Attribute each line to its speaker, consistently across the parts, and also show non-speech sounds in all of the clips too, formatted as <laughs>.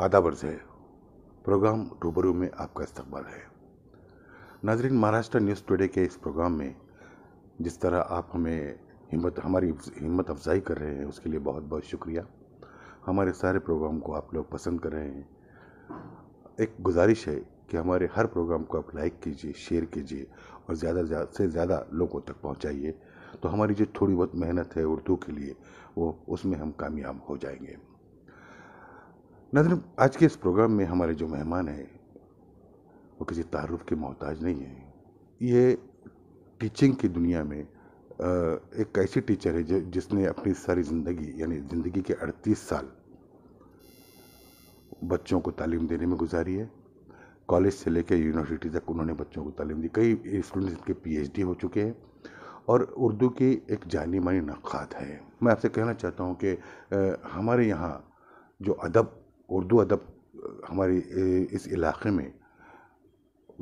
Speaker 1: आधा वर्ष है प्रोग्राम रूबरू में आपका इस्तेमाल है नाजरीन महाराष्ट्र न्यूज़ टुडे के इस प्रोग्राम में जिस तरह आप हमें हिम्मत हमारी हिम्मत अफजाई कर रहे हैं उसके लिए बहुत बहुत शुक्रिया हमारे सारे प्रोग्राम को आप लोग पसंद कर रहे हैं एक गुजारिश है कि हमारे हर प्रोग्राम को आप लाइक कीजिए शेयर कीजिए और ज़्यादा से ज़्यादा लोगों तक पहुँचाइए तो हमारी जो थोड़ी बहुत मेहनत है उर्दू के लिए वो उसमें हम कामयाब हो जाएंगे नजर आज के इस प्रोग्राम में हमारे जो मेहमान हैं वो किसी तारुफ के मोहताज नहीं है ये टीचिंग की दुनिया में एक ऐसी टीचर है जिसने अपनी सारी ज़िंदगी यानी ज़िंदगी के 38 साल बच्चों को तालीम देने में गुजारी है कॉलेज से लेकर यूनिवर्सिटी तक उन्होंने बच्चों को तालीम दी कई स्टूडेंट्स इनके पीएचडी हो चुके हैं और उर्दू की एक जानी मानी नक़ात है मैं आपसे कहना चाहता हूँ कि हमारे यहाँ जो अदब उर्दू अदब हमारे इस इलाक़े में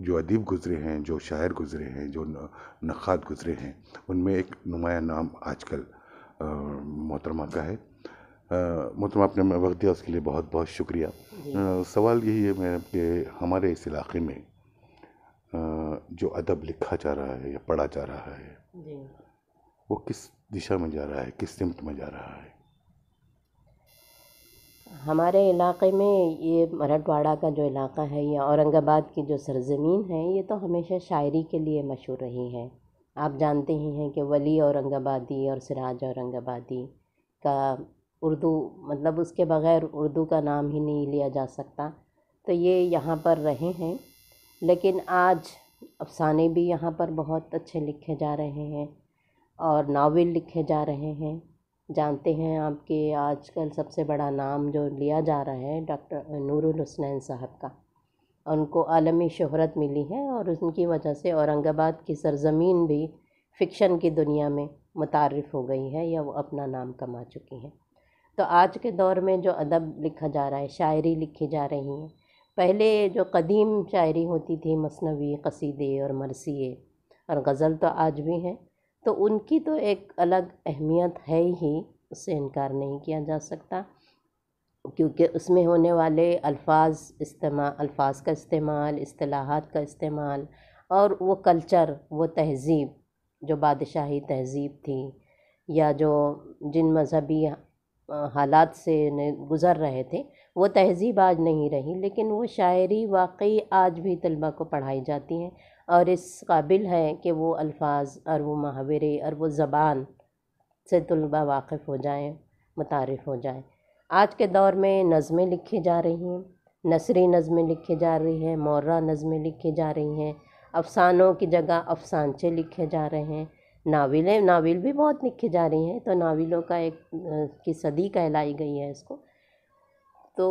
Speaker 1: जो अदीब गुज़रे हैं जो शायर गुज़रे हैं जो नक़ात गुज़रे हैं उनमें एक नुमाया नाम आजकल मोहतरमा का है मोहतरमा आपने वक्त दिया उसके लिए बहुत बहुत शुक्रिया आ, सवाल यही है मैं कि हमारे इस इलाक़े में आ, जो अदब लिखा जा रहा है या पढ़ा जा रहा है वो किस दिशा में जा रहा है किस सिमत में जा रहा है
Speaker 2: हमारे इलाके में ये मराठवाड़ा का जो इलाका है या औरंगाबाद की जो सरजमीन है ये तो हमेशा शायरी के लिए मशहूर रही है आप जानते ही हैं कि वली औरंगाबादी और सिराज औरंगाबादी का उर्दू मतलब उसके बग़ैर उर्दू का नाम ही नहीं लिया जा सकता तो ये यहाँ पर रहे हैं लेकिन आज अफ़साने भी यहाँ पर बहुत अच्छे लिखे जा रहे हैं और नावल लिखे जा रहे हैं जानते हैं आपके आजकल सबसे बड़ा नाम जो लिया जा रहा है डॉक्टर नूरुल हुसनैन साहब का उनको आलमी शोहरत मिली है और उनकी वजह से औरंगाबाद की सरज़मीन भी फ़िक्शन की दुनिया में मुतारफ़ हो गई है या वो अपना नाम कमा चुकी हैं तो आज के दौर में जो अदब लिखा जा रहा है शायरी लिखी जा रही है पहले जो कदीम शायरी होती थी मसनवी क़सीदे और मरसिए और गज़ल तो आज भी हैं तो उनकी तो एक अलग अहमियत है ही उससे इनकार नहीं किया जा सकता क्योंकि उसमें होने वाले अल्फाज इस्तेमाल अल्फाज का इस्तेमाल अलाहत का इस्तेमाल और वो कल्चर वो तहज़ीब जो बादशाही तहज़ीब थी या जो जिन मजहबी हालात से गुज़र रहे थे वो तहज़ीब आज नहीं रही लेकिन वो शायरी वाकई आज भी तलबा को पढ़ाई जाती है और इस काबिल है कि वो अल्फाज और वो महावरे और वो ज़बान से तलबा वाकिफ़ हो जाए मुतारफ़ हो जाए आज के दौर में नज़में लिखी जा रही हैं नसरी नज़में लिखी जा रही हैं मौर्रा नज़में लिखी जा रही हैं अफसानों की जगह अफसानचे लिखे जा रहे हैं नाविलें नावल भी बहुत लिखे जा रही हैं तो नावलों का एक की सदी कहलाई गई है इसको तो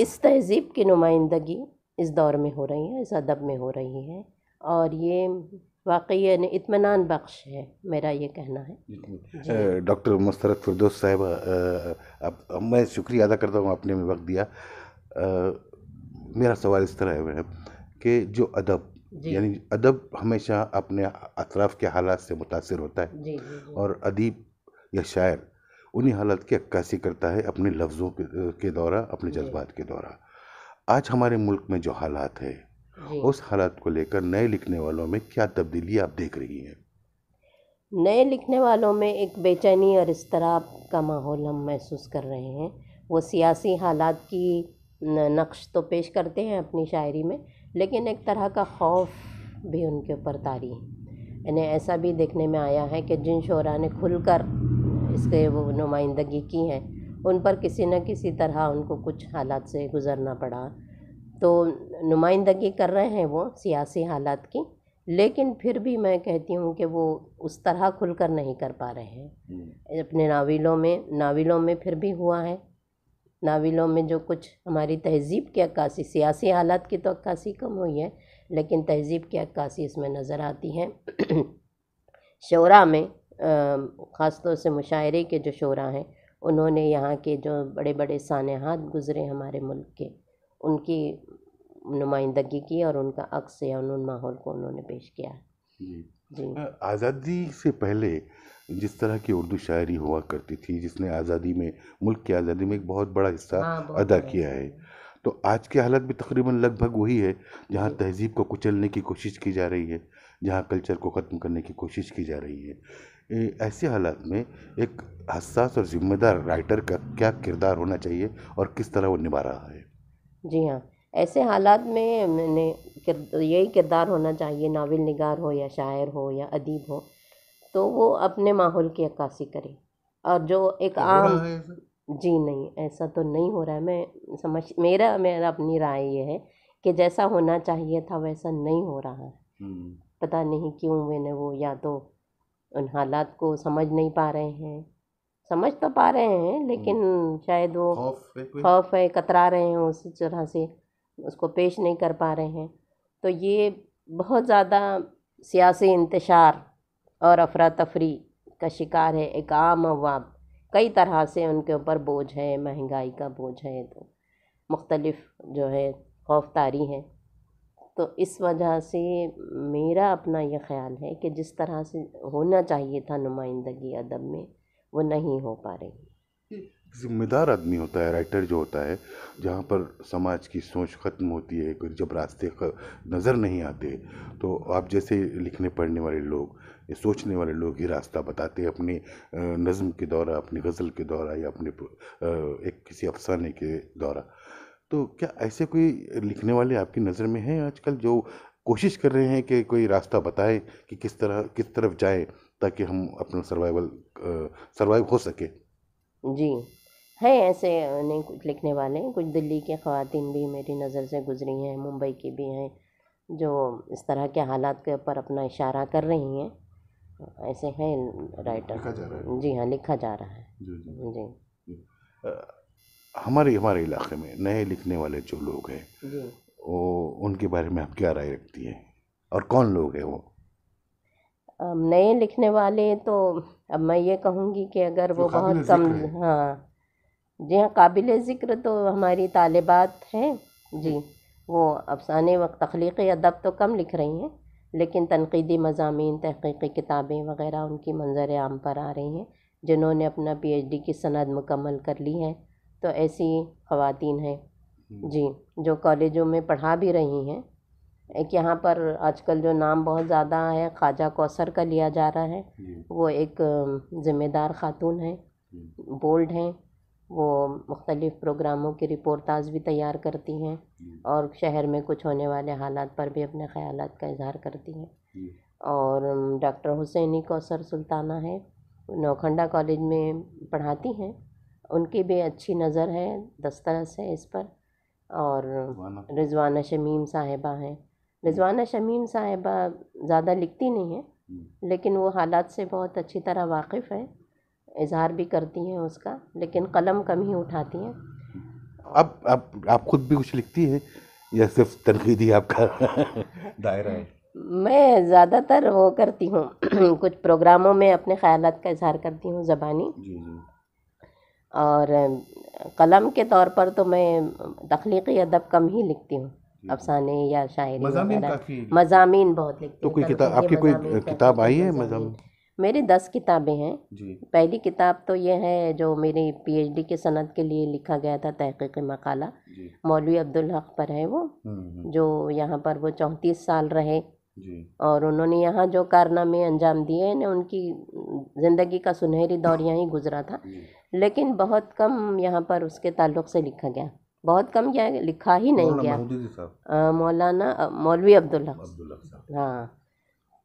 Speaker 2: इस तहज़ीब की नुमाइंदगी इस दौर में हो रही है इस अदब में हो रही है और ये वाकई इतमान बख्श है मेरा ये कहना है
Speaker 1: डॉक्टर मुस्तरत फिरदोस साहब अब मैं शुक्रिया अदा करता हूँ आपने वक्त दिया आ, मेरा सवाल इस तरह है कि जो अदब यानी अदब हमेशा अपने अतराफ़ के हालात से मुतासर होता है जी, जी, जी। और अदीब या शायर उन्हीं हालात की अक्कासी करता है अपने लफ्ज़ों के दौरा अपने जज्बात के दौरा आज हमारे मुल्क में जो हालात है उस हालात को लेकर नए लिखने वालों में क्या तब्दीली आप देख रही हैं
Speaker 2: नए लिखने वालों में एक बेचैनी और इसतराब का माहौल हम महसूस कर रहे हैं वो सियासी हालात की नक्श तो पेश करते हैं अपनी शायरी में लेकिन एक तरह का खौफ भी उनके ऊपर तारी इन्हें यानी ऐसा भी देखने में आया है कि जिन शोरा ने खुल कर इसके वो नुमाइंदगी की है उन पर किसी न किसी तरह उनको कुछ हालात से गुज़रना पड़ा तो नुमाइंदगी कर रहे हैं वो सियासी हालात की लेकिन फिर भी मैं कहती हूँ कि वो उस तरह खुलकर नहीं कर पा रहे हैं हम्म। अपने नाविलों में नाविलों में फिर भी हुआ है नावलों में जो कुछ हमारी तहज़ीब की अक्सी सियासी हालात की तो अक्सी कम हुई है लेकिन तहज़ीब की अक्सी इसमें नज़र आती है शोरा में ख़ास तौर से मुशायरे के जो शोरा हैं उन्होंने यहाँ के जो बड़े बड़े सानहात गुज़रे हमारे मुल्क के उनकी नुमाइंदगी की और उनका अक्स या उन माहौल को उन्होंने पेश किया
Speaker 3: जी, जी।
Speaker 1: आज़ादी से पहले जिस तरह की उर्दू शायरी हुआ करती थी जिसने आज़ादी में मुल्क की आज़ादी में एक बहुत बड़ा हिस्सा हाँ, अदा किया है तो आज की हालत भी तकरीबन लगभग वही है जहाँ तहजीब को कुचलने की कोशिश की जा रही है जहाँ कल्चर को ख़त्म करने की कोशिश की जा रही है ऐसे हालात में एक हसास और ज़िम्मेदार राइटर का क्या किरदार होना चाहिए और किस तरह वो निभा रहा है
Speaker 2: जी हाँ ऐसे हालात में मैंने यही किरदार होना चाहिए नावल नगार हो या शायर हो या अदीब हो तो वो अपने माहौल की अक्कासी करे और जो एक आम जी नहीं ऐसा तो नहीं हो रहा है मैं समझ मेरा मेरा अपनी राय ये है कि जैसा होना चाहिए था वैसा नहीं हो रहा है हम्म। पता नहीं क्यों मैंने वो या तो उन हालात को समझ नहीं पा रहे हैं समझ तो पा रहे हैं हम्म। लेकिन शायद वो खौफ है कतरा रहे हैं उस तरह से उसको पेश नहीं कर पा रहे हैं तो ये बहुत ज़्यादा सियासी इंतशार और अफरा तफरी का शिकार है एक आम अवाम कई तरह से उनके ऊपर बोझ है महंगाई का बोझ है तो मुख्तलफ जो है खौफतारी है तो इस वजह से मेरा अपना यह ख्याल है कि जिस तरह से होना चाहिए था नुमाइंदगी अदब में वो नहीं हो पा रही
Speaker 1: जिम्मेदार आदमी होता है राइटर जो होता है जहाँ पर समाज की सोच ख़त्म होती है जब रास्ते नज़र नहीं आते तो आप जैसे लिखने पढ़ने वाले लोग ये सोचने वाले लोग ही रास्ता बताते हैं अपनी नज़म के द्वारा अपनी गज़ल के द्वारा या अपने एक किसी अफसाने के द्वारा तो क्या ऐसे कोई लिखने वाले आपकी नज़र में हैं आजकल जो कोशिश कर रहे हैं कि कोई रास्ता बताए कि किस तरह किस तरफ जाए ताकि हम अपना सर्वाइवल सर्वाइव हो सके
Speaker 2: जी हैं ऐसे नहीं कुछ लिखने वाले कुछ दिल्ली के ख़वान भी मेरी नज़र से गुजरी हैं मुंबई की भी हैं जो इस तरह के हालात के ऊपर अपना इशारा कर रही हैं ऐसे है राइटर जी हाँ लिखा जा रहा है जी जी, जी।
Speaker 1: हमारे हमारे इलाके में नए लिखने वाले जो लोग हैं वो उनके बारे में आप क्या राय रखती हैं और कौन लोग हैं वो
Speaker 2: नए लिखने वाले तो अब मैं ये कहूँगी कि अगर वो बहुत कम हाँ जी हाँ काबिल ज़िक्र तो हमारी तालिबात हैं जी वो अफसाने वक्त तख्लीकी अदब तो कम लिख रही हैं लेकिन तनक़ीदी मजामी तहक़ीक़ी किताबें वग़ैरह उनकी मंज़र आम पर आ रही हैं जिन्होंने अपना पी एच डी की सनद मुकम्मल कर ली है तो ऐसी ख़वातीन हैं
Speaker 3: हम्म। जी
Speaker 2: जो कॉलेजों में पढ़ा भी रही हैं एक यहाँ पर आजकल जो नाम बहुत ज़्यादा है ख्वाजा कौसर का लिया जा रहा है वो एक ज़िम्मेदार ख़ातून हैं हम्म। बोल्ड हैं वो मुख्तलिफ़ प्रोग्रामों की रिपोर्टाज़ भी तैयार करती हैं और शहर में कुछ होने वाले हालात पर भी अपने ख्याल का इज़हार करती हैं और डॉक्टर हुसैनी कौसर सुल्ताना है नौखंडा कॉलेज में पढ़ाती हैं उनकी भी अच्छी नज़र है दस्तरस है इस पर और रिजवाना शमीम साहिबा हैं रिजवाना शमीम साहिबा ज़्यादा लिखती नहीं हैं लेकिन वो हालात से बहुत अच्छी तरह वाकिफ़ है इजहार भी करती हैं उसका लेकिन कलम कम ही उठाती हैं
Speaker 1: अब आप आप खुद भी कुछ लिखती हैं या सिर्फ तनकीदी आपका <laughs> दायरा है
Speaker 2: मैं ज़्यादातर वो करती हूँ <clears throat> कुछ प्रोग्रामों में अपने ख्याल का इजहार करती हूँ ज़बानी और कलम के तौर पर तो मैं तख्लीकी अदब कम ही लिखती हूँ अफसाने या शायरी मजामी बहुत लिखती तो हूँ तो कोई किताब आपकी कोई
Speaker 1: किताब आई है मजामी
Speaker 2: मेरी दस किताबें हैं पहली किताब तो ये है जो मेरे पीएचडी के सनद के लिए लिखा गया था तहकीक मकाला मौलवी अब्दुल हक पर है वो हम्म, हम्म। जो यहाँ पर वो चौंतीस साल रहे और उन्होंने यहाँ जो कारनामे अंजाम दिए हैं उनकी ज़िंदगी का सुनहरी दौर यहीं गुजरा था लेकिन बहुत कम यहाँ पर उसके ताल्लुक से लिखा गया बहुत कम क्या लिखा ही नहीं
Speaker 3: गया
Speaker 2: मौलाना मौलवी अब्दुल्ला हाँ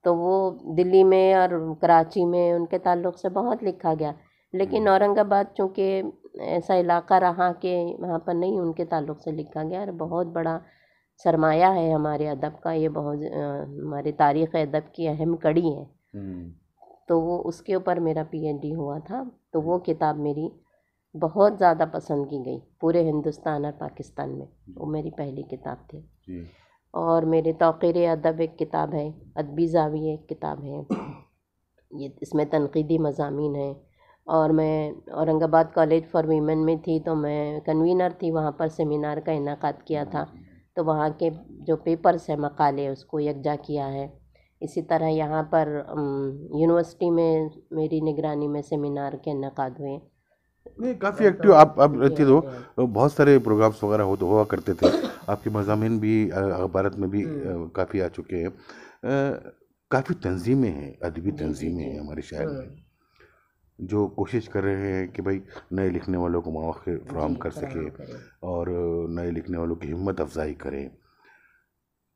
Speaker 2: तो वो दिल्ली में और कराची में उनके ताल्लुक़ से बहुत लिखा गया लेकिन हम्म। औरंगाबाद चूँकि ऐसा इलाक़ा रहा कि वहाँ पर नहीं उनके ताल्लुक़ से लिखा गया और बहुत बड़ा सरमाया है हमारे अदब का ये बहुत हमारे तारीख़ अदब की अहम कड़ी है हम्म। तो वो उसके ऊपर मेरा पीएचडी हुआ था तो वो हम्म। किताब मेरी बहुत ज़्यादा पसंद की गई पूरे हिंदुस्तान और पाकिस्तान में वो मेरी पहली किताब थी और मेरे तौक़ीर अदब एक किताब है अदबी जावी एक किताब है ये इसमें तनक़ीदी मजामी हैं और मैं औरंगाबाद कॉलेज फ़ॉर वीमेन में थी तो मैं कन्वीनर थी वहाँ पर सेमिनार का इनका किया था तो वहाँ के जो पेपर्स हैं मक़ाले उसको यकजा किया है इसी तरह यहाँ पर यूनिवर्सिटी में मेरी निगरानी में सेमिनार के इनका हुए नहीं काफ़ी
Speaker 1: एक्टिव आप आप रहती तो बहुत सारे प्रोग्राम्स वगैरह हो तो हुआ करते थे आपके मजामिन भी भारत में भी हम्म। काफ़ी आ चुके हैं काफ़ी तंजीमें हैं अदबी तंजीमें हैं हमारे शहर में हाँ। जो कोशिश कर रहे हैं कि भाई नए लिखने वालों को मौक़े फ्राहम कर सकें और नए लिखने वालों की हिम्मत अफजाई करें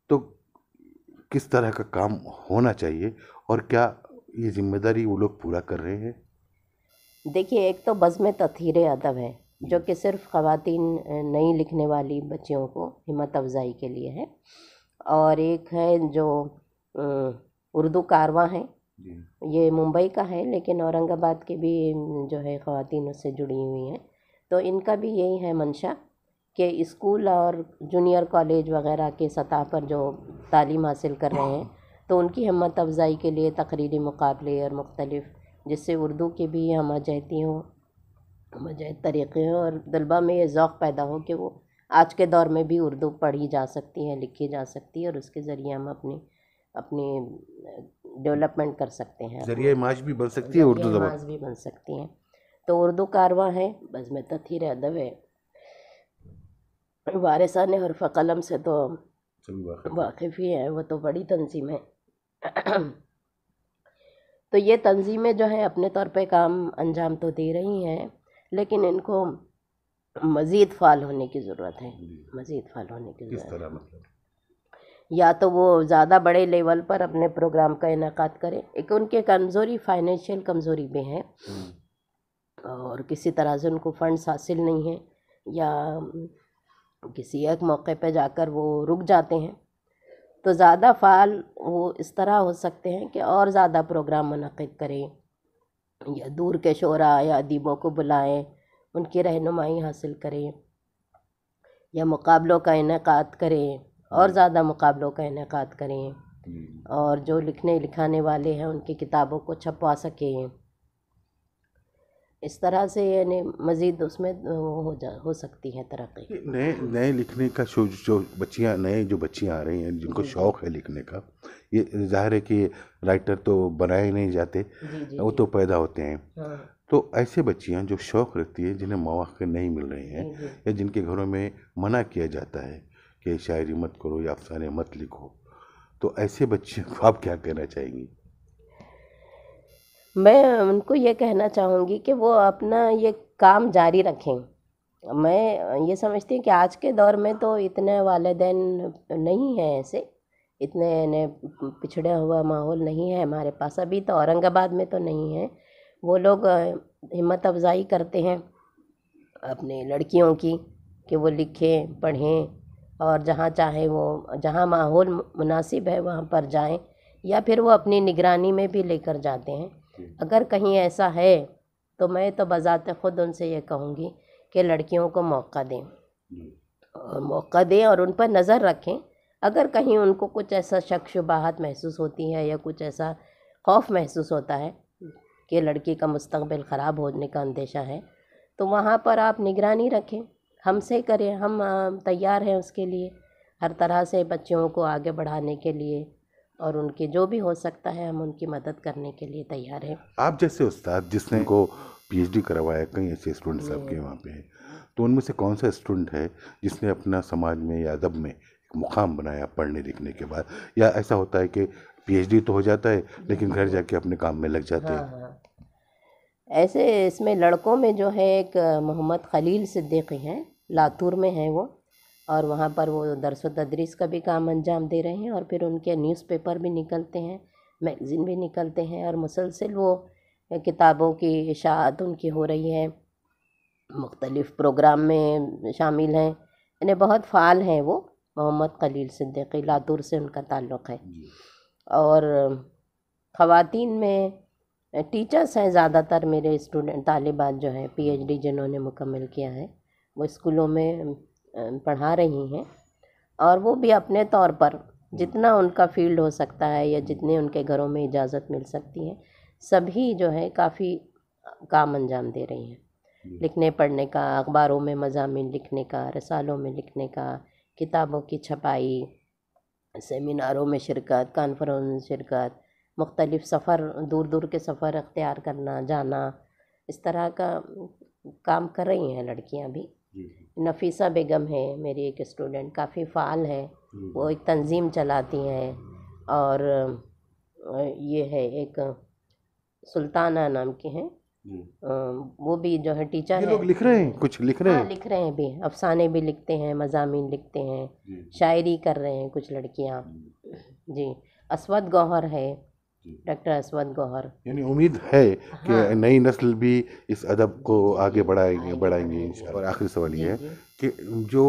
Speaker 1: तो किस तरह का काम होना चाहिए और क्या ये जिम्मेदारी वो लोग पूरा कर रहे हैं
Speaker 2: देखिए एक तो बज़म तथीर अदब है जो कि सिर्फ ख़वातीन नई लिखने वाली बच्चियों को हिम्मत अफजाई के लिए है और एक है जो उर्दू कारवा है ये मुंबई का है लेकिन औरंगाबाद के भी जो है ख़वातीन उससे जुड़ी हुई हैं तो इनका भी यही है मंशा कि स्कूल और जूनियर कॉलेज वगैरह के सतह पर जो तालीम हासिल कर रहे हैं तो उनकी हिम्मत अफजाई के लिए तकरीरी मुकाबले और मुख्तलिफ़ जिससे उर्दू के भी हमाजैती हों हमाजैत तरीक़े हों और तलबा में ये ओक़ पैदा हो कि वो आज के दौर में भी उर्दू पढ़ी जा सकती है लिखी जा सकती है और उसके ज़रिए हम अपनी अपनी डेवलपमेंट कर सकते हैं ज़रिए माज भी बन सकती है उर्दू जबान भी बन सकती हैं तो उर्दू कारवा है में तथीर अदब है वारिसा ने हरफ कलम से तो वाकिफ़ ही है वो तो बड़ी तंजीम है तो ये तंज़ीमें जो हैं अपने तौर पे काम अंजाम तो दे रही हैं लेकिन इनको मज़ीद फ़ाल होने की ज़रूरत है मज़ीद फ़ाल होने की ज़रूरत मतलब? या तो वो ज़्यादा बड़े लेवल पर अपने प्रोग्राम का इनका करें एक उनकी कमज़ोरी फाइनेंशियल कमज़ोरी भी है
Speaker 3: हम्म।
Speaker 2: और किसी तरह से उनको फ़ंड्स हासिल नहीं हैं या किसी एक मौके पे जाकर वो रुक जाते हैं तो ज़्यादा फ़ाल वो इस तरह हो सकते हैं कि और ज़्यादा प्रोग्राम मनद करें या दूर के शोरा या अदीबों को बुलाएं उनकी रहनुमाई हासिल करें या मुकाबलों का इनका करें और ज़्यादा मुकाबलों का इनका करें और जो लिखने लिखाने वाले हैं उनकी किताबों को छपवा सकें इस तरह से यानी मज़ीद उसमें हो जा हो सकती है तरक्की नए
Speaker 1: नए लिखने का शो जो बच्चियाँ नए जो बच्चियाँ आ रही हैं जिनको शौक़ है लिखने का ये जाहिर है कि राइटर तो बनाए नहीं जाते जी, जी, वो तो पैदा होते हैं हाँ। तो ऐसे बच्चियाँ जो शौक़ रखती है जिन्हें मौक़े नहीं मिल रहे हैं या जिनके घरों में मना किया जाता है कि शायरी मत करो या अफसाने मत लिखो तो ऐसे बच्चे को आप क्या कहना चाहेंगी
Speaker 2: मैं उनको ये कहना चाहूँगी कि वो अपना ये काम जारी रखें मैं ये समझती हूँ कि आज के दौर में तो इतने वालदेन नहीं हैं ऐसे इतने पिछड़ा हुआ माहौल नहीं है हमारे पास अभी तो औरंगाबाद में तो नहीं है वो लोग हिम्मत अफजाई करते हैं अपने लड़कियों की कि वो लिखें पढ़ें और जहाँ चाहे वो जहाँ माहौल मुनासिब है वहाँ पर जाएं या फिर वो अपनी निगरानी में भी लेकर जाते हैं अगर कहीं ऐसा है तो मैं तो बज़ात ख़ुद उनसे ये कहूँगी कि लड़कियों को मौका दें और मौका दें और उन पर नज़र रखें अगर कहीं उनको कुछ ऐसा शक शुबाहत महसूस होती है या कुछ ऐसा खौफ महसूस होता है कि लड़की का मुस्तबिल ख़राब होने का अंदेशा है तो वहाँ पर आप निगरानी रखें हमसे करें हम तैयार हैं उसके लिए हर तरह से बच्चों को आगे बढ़ाने के लिए और उनके जो भी हो सकता है हम उनकी मदद करने के लिए तैयार हैं
Speaker 1: आप जैसे उस्ताद जिसने को पीएचडी करवाया कई ऐसे स्टूडेंट्स आपके वहाँ पे हैं तो उनमें से कौन सा स्टूडेंट है जिसने अपना समाज में या अदब में एक मुकाम बनाया पढ़ने लिखने के बाद या ऐसा होता है कि पीएचडी तो हो जाता है लेकिन घर जाके अपने काम में लग जाते हैं हाँ।,
Speaker 2: हाँ। ऐसे इसमें लड़कों में जो है एक मोहम्मद खलील सिद्दीकी हैं लातूर में हैं वो और वहाँ पर वो दरसो तदरीस का भी काम अंजाम दे रहे हैं और फिर उनके न्यूज़पेपर भी निकलते हैं मैगज़ीन भी निकलते हैं और मुसलसिल वो किताबों की इशात उनकी हो रही है मुख्तलिफ़ प्रोग्राम में शामिल हैं यानी बहुत फ़ाल हैं वो मोहम्मद खलील सिद्दीकी लातूर से उनका ताल्लुक़ है और ख़वातीन में टीचर्स हैं ज़्यादातर मेरे स्टूडेंट तालिबात जो हैं पी एच डी जिन्होंने मुकम्मल किया है वो स्कूलों में पढ़ा रही हैं और वो भी अपने तौर पर जितना उनका फील्ड हो सकता है या जितने उनके घरों में इजाज़त मिल सकती है सभी जो है काफ़ी काम अंजाम दे रही हैं लिखने पढ़ने का अखबारों में मजामी लिखने का रसालों में लिखने का किताबों की छपाई सेमिनारों में शिरकत कॉन्फ्रेंस में शिरकत मुख्तलिफ सफ़र दूर दूर के सफ़र अख्तियार करना जाना इस तरह का काम कर रही हैं लड़कियां भी हम्म। नफीसा बेगम है मेरी एक स्टूडेंट काफ़ी फ़ाल है हम्म। वो एक तंजीम चलाती हैं और ये है एक सुल्ताना नाम की हैं हम्म। वो भी जो है टीचर है लोग लिख रहे हैं
Speaker 1: कुछ लिख रहे हाँ, हैं लिख
Speaker 2: रहे हैं भी अफसाने भी लिखते हैं मजामी लिखते हैं शायरी कर रहे हैं कुछ लड़कियाँ जी असवद गौहर है डॉक्टर असवंत गौहर
Speaker 1: यानी उम्मीद है कि हाँ। नई नस्ल भी इस अदब को आगे बढ़ाएंगे बढ़ाएंगे और आखिरी सवाल ये है कि जो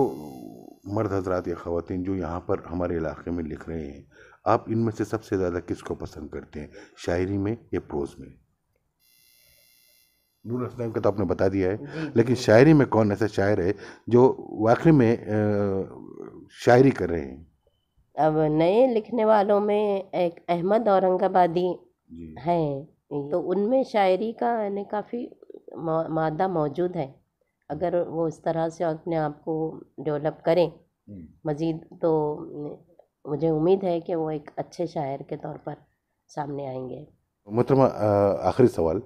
Speaker 1: मर्द हजरात या ख़वान जो यहाँ पर हमारे इलाके में लिख रहे हैं आप इनमें से सबसे ज़्यादा किसको पसंद करते हैं शायरी में या प्रोज में नूर असलम का तो आपने बता दिया है लेकिन शायरी में कौन ऐसा शायर है जो वाकई में शायरी कर रहे हैं
Speaker 2: अब नए लिखने वालों में एक अहमद औरंगाबादी हैं तो उनमें शायरी का यानी काफ़ी मादा मौजूद है अगर वो इस तरह से अपने आप को डेवलप करें
Speaker 3: हम्म।
Speaker 2: मज़ीद तो मुझे उम्मीद है कि वो एक अच्छे शायर के तौर पर सामने आएंगे
Speaker 1: मोहतरमा आखिरी सवाल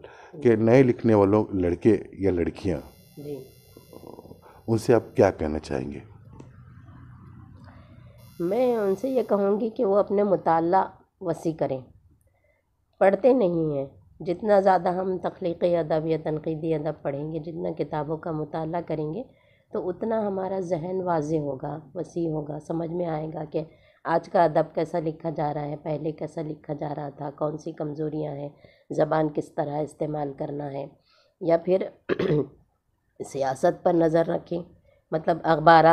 Speaker 1: कि नए लिखने वालों लड़के या लड़कियाँ उनसे आप क्या कहना चाहेंगे
Speaker 2: मैं उनसे ये कहूँगी कि वो अपने मुताल वसी करें पढ़ते नहीं हैं जितना ज़्यादा हम तख्लीकी अदब या तनकीदी अदब पढ़ेंगे जितना किताबों का मुताल करेंगे तो उतना हमारा जहन वाज़ होगा वसी होगा समझ में आएगा कि आज का अदब कैसा लिखा जा रहा है पहले कैसा लिखा जा रहा था कौन सी कमज़ोरियाँ हैं ज़बान किस तरह इस्तेमाल करना है या फिर <clears throat> सियासत पर नज़र रखें मतलब अखबार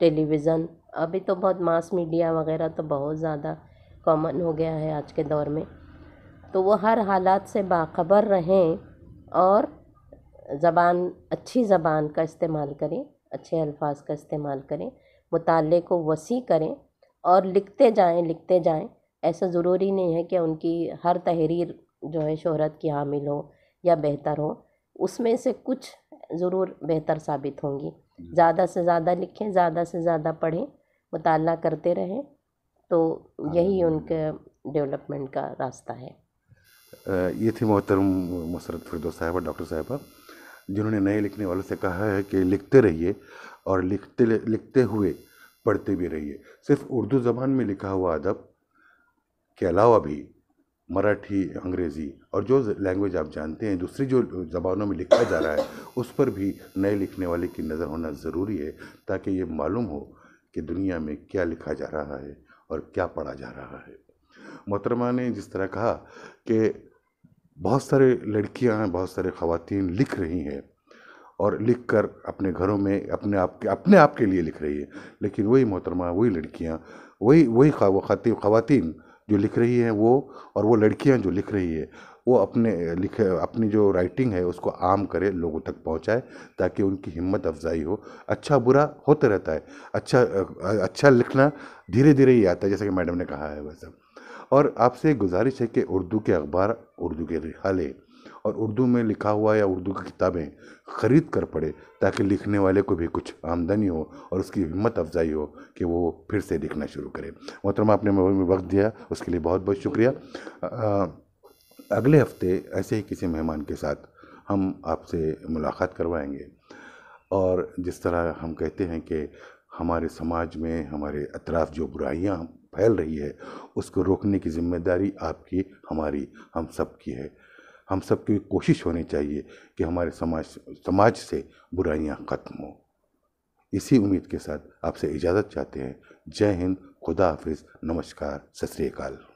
Speaker 2: टेलीविज़न अभी तो बहुत मास मीडिया वगैरह तो बहुत ज़्यादा कॉमन हो गया है आज के दौर में तो वो हर हालात से बाख़बर रहें और ज़बान अच्छी ज़बान का इस्तेमाल करें अच्छे अल्फाज का इस्तेमाल करें मुताले को वसी करें और लिखते जाएं लिखते जाएं ऐसा ज़रूरी नहीं है कि उनकी हर तहरीर जो है शोहरत की हामिल हो या बेहतर हो उसमें से कुछ ज़रूर बेहतर साबित होंगी ज़्यादा से ज़्यादा लिखें ज़्यादा से ज़्यादा पढ़ें मुताला करते रहें तो हाँ यही उनके डेवलपमेंट का रास्ता है
Speaker 1: ये थी मोहतरम मसरत फिरदो साहबा डॉक्टर साहबा जिन्होंने नए लिखने वालों से कहा है कि लिखते रहिए और लिखते लिखते हुए पढ़ते भी रहिए सिर्फ उर्दू ज़बान में लिखा हुआ अदब के अलावा भी मराठी अंग्रेज़ी और जो लैंग्वेज आप जानते हैं दूसरी जो ज़बानों में लिखा जा रहा है उस पर भी नए लिखने वाले की नज़र होना ज़रूरी है ताकि ये मालूम हो कि दुनिया में क्या लिखा जा रहा है और क्या पढ़ा जा रहा है मोहतरमा ने जिस तरह कहा कि बहुत सारे लड़कियां बहुत सारे ख़वातीन लिख रही हैं और लिख कर अपने घरों में अपने आप के अपने आप के लिए लिख रही है लेकिन वही मोहतरमा वही लड़कियाँ वही वही खातिन जो लिख रही हैं वो और वो लड़कियाँ जो लिख रही है वो अपने लिखे अपनी जो राइटिंग है उसको आम करे लोगों तक पहुंचाए ताकि उनकी हिम्मत अफजाई हो अच्छा बुरा होते रहता है अच्छा अच्छा लिखना धीरे धीरे ही आता है जैसा कि मैडम ने कहा है वैसा और आपसे गुजारिश है कि उर्दू के अखबार उर्दू के रिहाले और उर्दू में लिखा हुआ या उर्दू की किताबें ख़रीद कर पढ़े ताकि लिखने वाले को भी कुछ आमदनी हो और उसकी हिम्मत अफजाई हो कि वो फिर से लिखना शुरू करे मोहतरमा आपने वक्त दिया उसके लिए बहुत बहुत शुक्रिया आ, अगले हफ्ते ऐसे ही किसी मेहमान के साथ हम आपसे मुलाकात करवाएंगे और जिस तरह हम कहते हैं कि हमारे समाज में हमारे अतराफ़ जो बुराइयाँ फैल रही है उसको रोकने की जिम्मेदारी आपकी हमारी हम सब की है हम सब की कोशिश होनी चाहिए कि हमारे समाज समाज से बुराइयाँ ख़त्म हों इसी उम्मीद के साथ आपसे इजाज़त चाहते हैं जय हिंद खुदा हाफिज़ नमस्कार सत श्रीकाल